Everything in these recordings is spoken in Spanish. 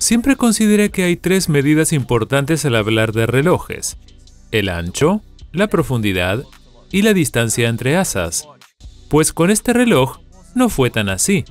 Siempre consideré que hay tres medidas importantes al hablar de relojes. El ancho, la profundidad y la distancia entre asas. Pues con este reloj no fue tan así.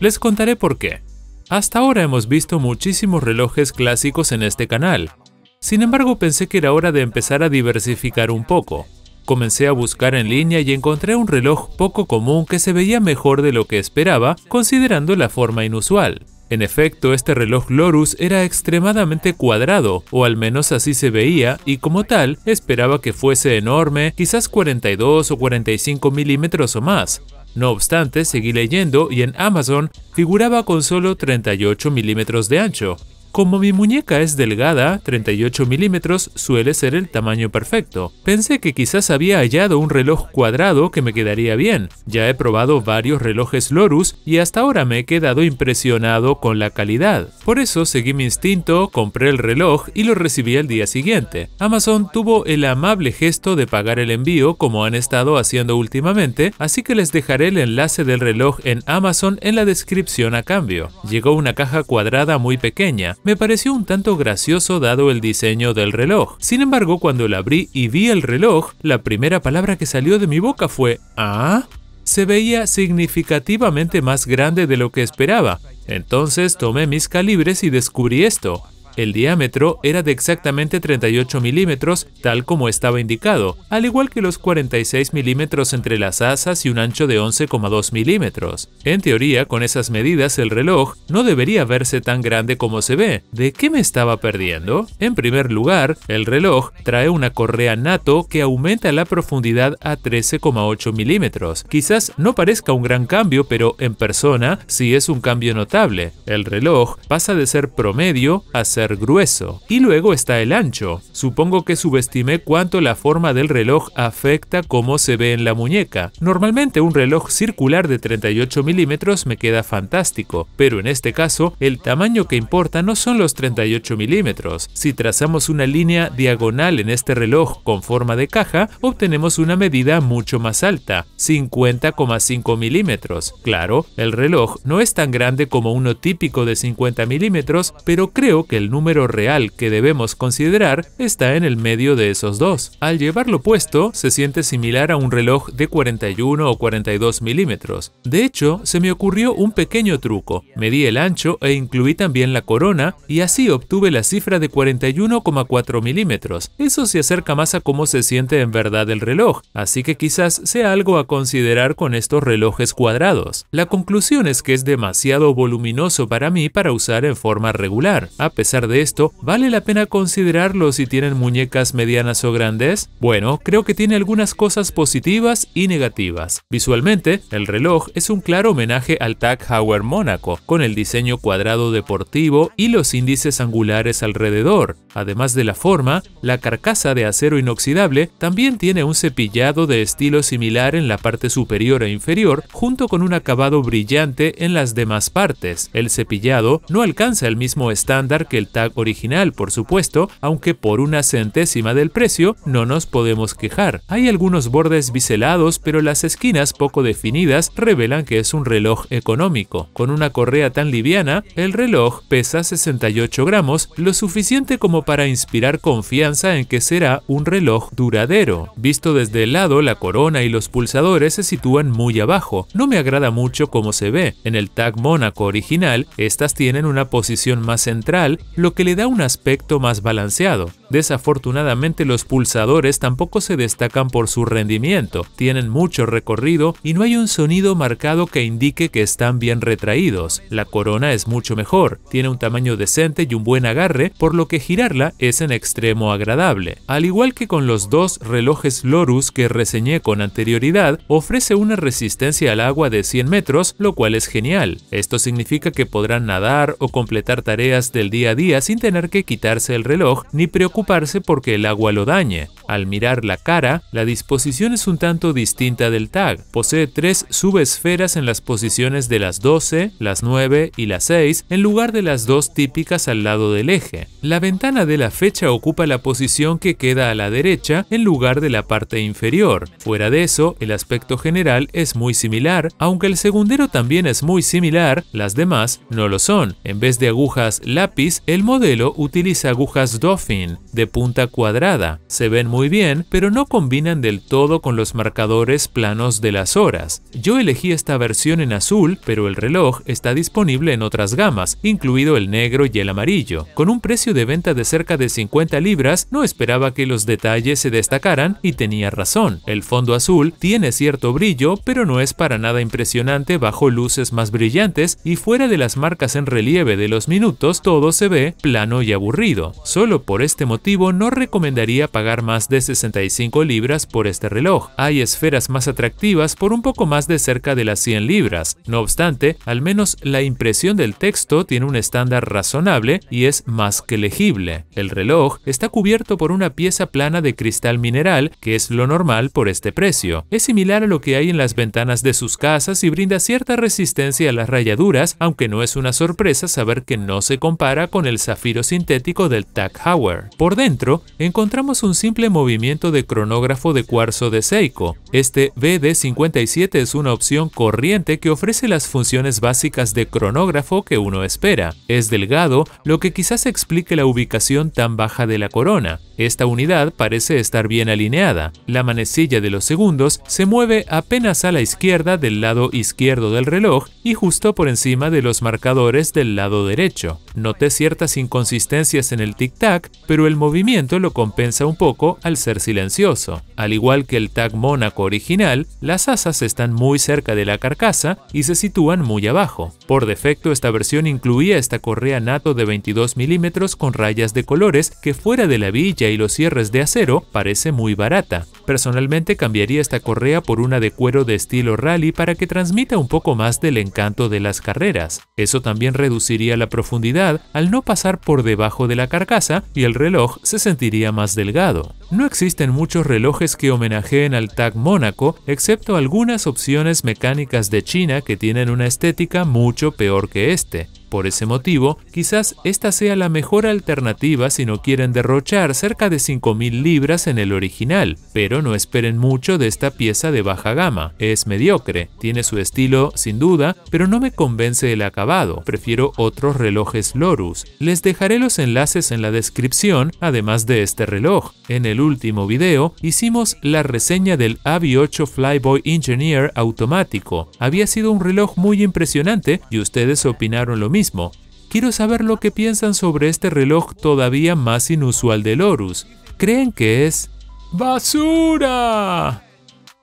Les contaré por qué. Hasta ahora hemos visto muchísimos relojes clásicos en este canal. Sin embargo, pensé que era hora de empezar a diversificar un poco. Comencé a buscar en línea y encontré un reloj poco común que se veía mejor de lo que esperaba, considerando la forma inusual. En efecto, este reloj Lorus era extremadamente cuadrado, o al menos así se veía, y como tal, esperaba que fuese enorme, quizás 42 o 45 milímetros o más. No obstante, seguí leyendo y en Amazon figuraba con solo 38 milímetros de ancho, como mi muñeca es delgada, 38 milímetros suele ser el tamaño perfecto. Pensé que quizás había hallado un reloj cuadrado que me quedaría bien. Ya he probado varios relojes Lorus y hasta ahora me he quedado impresionado con la calidad. Por eso seguí mi instinto, compré el reloj y lo recibí al día siguiente. Amazon tuvo el amable gesto de pagar el envío como han estado haciendo últimamente, así que les dejaré el enlace del reloj en Amazon en la descripción a cambio. Llegó una caja cuadrada muy pequeña, me pareció un tanto gracioso dado el diseño del reloj. Sin embargo, cuando lo abrí y vi el reloj, la primera palabra que salió de mi boca fue ¿Ah? Se veía significativamente más grande de lo que esperaba. Entonces tomé mis calibres y descubrí esto. El diámetro era de exactamente 38 milímetros, tal como estaba indicado, al igual que los 46 milímetros entre las asas y un ancho de 11,2 milímetros. En teoría, con esas medidas, el reloj no debería verse tan grande como se ve. ¿De qué me estaba perdiendo? En primer lugar, el reloj trae una correa nato que aumenta la profundidad a 13,8 milímetros. Quizás no parezca un gran cambio, pero en persona sí es un cambio notable. El reloj pasa de ser promedio a ser grueso. Y luego está el ancho. Supongo que subestimé cuánto la forma del reloj afecta cómo se ve en la muñeca. Normalmente un reloj circular de 38 milímetros me queda fantástico, pero en este caso el tamaño que importa no son los 38 milímetros. Si trazamos una línea diagonal en este reloj con forma de caja, obtenemos una medida mucho más alta, 50,5 milímetros. Claro, el reloj no es tan grande como uno típico de 50 milímetros, pero creo que el número real que debemos considerar está en el medio de esos dos. Al llevarlo puesto, se siente similar a un reloj de 41 o 42 milímetros. De hecho, se me ocurrió un pequeño truco. Medí el ancho e incluí también la corona y así obtuve la cifra de 41,4 milímetros. Eso se acerca más a cómo se siente en verdad el reloj, así que quizás sea algo a considerar con estos relojes cuadrados. La conclusión es que es demasiado voluminoso para mí para usar en forma regular, a pesar de esto, ¿vale la pena considerarlo si tienen muñecas medianas o grandes? Bueno, creo que tiene algunas cosas positivas y negativas. Visualmente, el reloj es un claro homenaje al Tag Heuer Mónaco, con el diseño cuadrado deportivo y los índices angulares alrededor. Además de la forma, la carcasa de acero inoxidable también tiene un cepillado de estilo similar en la parte superior e inferior, junto con un acabado brillante en las demás partes. El cepillado no alcanza el mismo estándar que el tag original, por supuesto, aunque por una centésima del precio no nos podemos quejar. Hay algunos bordes biselados, pero las esquinas poco definidas revelan que es un reloj económico. Con una correa tan liviana, el reloj pesa 68 gramos, lo suficiente como para inspirar confianza en que será un reloj duradero. Visto desde el lado, la corona y los pulsadores se sitúan muy abajo. No me agrada mucho cómo se ve. En el tag Mónaco original, estas tienen una posición más central, lo que le da un aspecto más balanceado, Desafortunadamente los pulsadores tampoco se destacan por su rendimiento, tienen mucho recorrido y no hay un sonido marcado que indique que están bien retraídos. La corona es mucho mejor, tiene un tamaño decente y un buen agarre, por lo que girarla es en extremo agradable. Al igual que con los dos relojes Lorus que reseñé con anterioridad, ofrece una resistencia al agua de 100 metros, lo cual es genial. Esto significa que podrán nadar o completar tareas del día a día sin tener que quitarse el reloj ni preocuparse porque el agua lo dañe. Al mirar la cara, la disposición es un tanto distinta del tag. Posee tres subesferas en las posiciones de las 12, las 9 y las 6, en lugar de las dos típicas al lado del eje. La ventana de la fecha ocupa la posición que queda a la derecha en lugar de la parte inferior. Fuera de eso, el aspecto general es muy similar, aunque el segundero también es muy similar, las demás no lo son. En vez de agujas lápiz, el modelo utiliza agujas Dauphin de punta cuadrada. Se ven muy bien, pero no combinan del todo con los marcadores planos de las horas. Yo elegí esta versión en azul, pero el reloj está disponible en otras gamas, incluido el negro y el amarillo. Con un precio de venta de cerca de 50 libras, no esperaba que los detalles se destacaran y tenía razón. El fondo azul tiene cierto brillo, pero no es para nada impresionante bajo luces más brillantes y fuera de las marcas en relieve de los minutos, todo se ve plano y aburrido. Solo por este motivo no recomendaría pagar más de 65 libras por este reloj. Hay esferas más atractivas por un poco más de cerca de las 100 libras. No obstante, al menos la impresión del texto tiene un estándar razonable y es más que legible. El reloj está cubierto por una pieza plana de cristal mineral, que es lo normal por este precio. Es similar a lo que hay en las ventanas de sus casas y brinda cierta resistencia a las rayaduras, aunque no es una sorpresa saber que no se compara con el zafiro sintético del Tag Heuer. Por dentro, encontramos un simple movimiento de cronógrafo de cuarzo de Seiko. Este BD57 es una opción corriente que ofrece las funciones básicas de cronógrafo que uno espera. Es delgado, lo que quizás explique la ubicación tan baja de la corona. Esta unidad parece estar bien alineada. La manecilla de los segundos se mueve apenas a la izquierda del lado izquierdo del reloj y justo por encima de los marcadores del lado derecho. Noté ciertas inconsistencias en el tic-tac, pero el movimiento lo compensa un poco al ser silencioso. Al igual que el tag Mónaco original, las asas están muy cerca de la carcasa y se sitúan muy abajo. Por defecto, esta versión incluía esta correa nato de 22 milímetros con rayas de colores que fuera de la villa y los cierres de acero parece muy barata. Personalmente cambiaría esta correa por una de cuero de estilo rally para que transmita un poco más del encanto de las carreras. Eso también reduciría la profundidad al no pasar por debajo de la carcasa y el reloj se sentiría más delgado. No existen muchos relojes que homenajeen al TAG Mónaco, excepto algunas opciones mecánicas de China que tienen una estética mucho peor que este. Por ese motivo, quizás esta sea la mejor alternativa si no quieren derrochar cerca de 5.000 libras en el original, pero no esperen mucho de esta pieza de baja gama. Es mediocre, tiene su estilo sin duda, pero no me convence el acabado, prefiero otros relojes Lorus. Les dejaré los enlaces en la descripción, además de este reloj. En el último video, hicimos la reseña del AVI 8 Flyboy Engineer automático. Había sido un reloj muy impresionante y ustedes opinaron lo mismo. Quiero saber lo que piensan sobre este reloj todavía más inusual de Lorus. ¿Creen que es... ¡Basura!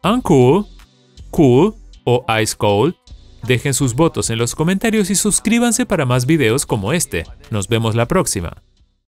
¿Uncool? ¿Cool? ¿O Ice Cold? Dejen sus votos en los comentarios y suscríbanse para más videos como este. Nos vemos la próxima.